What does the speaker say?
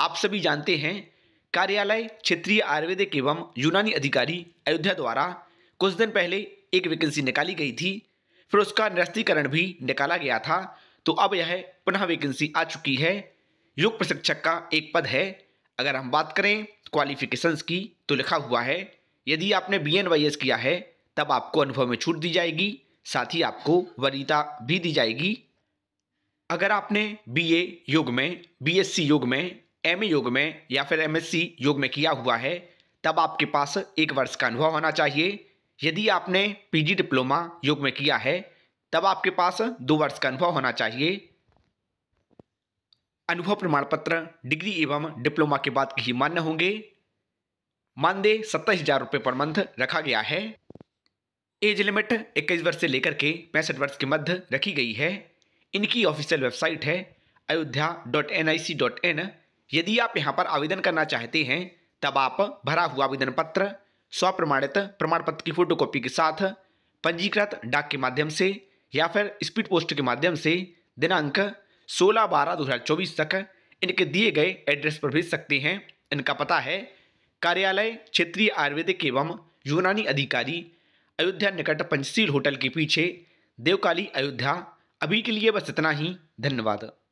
आप सभी जानते हैं कार्यालय क्षेत्रीय आयुर्वेदिक एवं यूनानी अधिकारी अयोध्या द्वारा कुछ दिन पहले एक वैकेंसी निकाली गई थी फिर उसका निरस्तीकरण भी निकाला गया था तो अब यह पुनः वैकेंसी आ चुकी है योग प्रशिक्षक का एक पद है अगर हम बात करें क्वालिफिकेशंस की तो लिखा हुआ है यदि आपने बी एन वाई एस किया है तब आपको अनुभव में छूट दी जाएगी साथ ही आपको वरीता भी दी जाएगी अगर आपने ए योग में सी योग में एम योग में या फिर एम योग में किया हुआ है तब आपके पास एक वर्ष का अनुभव होना चाहिए यदि आपने पीजी डिप्लोमा योग में किया है तब आपके पास दो वर्ष का अनुभव होना चाहिए अनुभव प्रमाण पत्र डिग्री एवं डिप्लोमा के बाद ही मान्य होंगे मानदेय सत्ताईस हजार रुपये पर मंथ रखा गया है एज लिमिट इक्कीस वर्ष से लेकर के पैंसठ वर्ष के मध्य रखी गई है इनकी ऑफिशियल वेबसाइट है Ayodhya dot N I C dot in यदि आप यहाँ पर आवेदन करना चाहते हैं तब आप भरा हुआ आवेदन पत्र स्वप्रमाणित प्रमाण पत्र की फोटोकॉपी के साथ पंजीकृत डाक के माध्यम से या फिर स्पीड पोस्ट के माध्यम से दिनांक 16 बारह 2024 तक इनके दिए गए एड्रेस पर भेज सकते हैं इनका पता है कार्यालय क्षेत्रीय आयुर्वेदिक एवं यूनानी अधिकारी अयोध्या निकट पंचशील होटल के पीछे देवकाली अयोध्या अभी के लिए बस इतना ही धन्यवाद